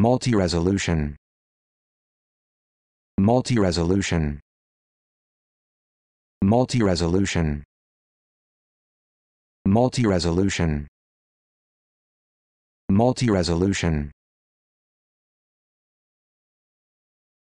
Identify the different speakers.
Speaker 1: Multi-resolution. Multi-resolution. Multi-resolution. Multi-resolution. Multi-resolution.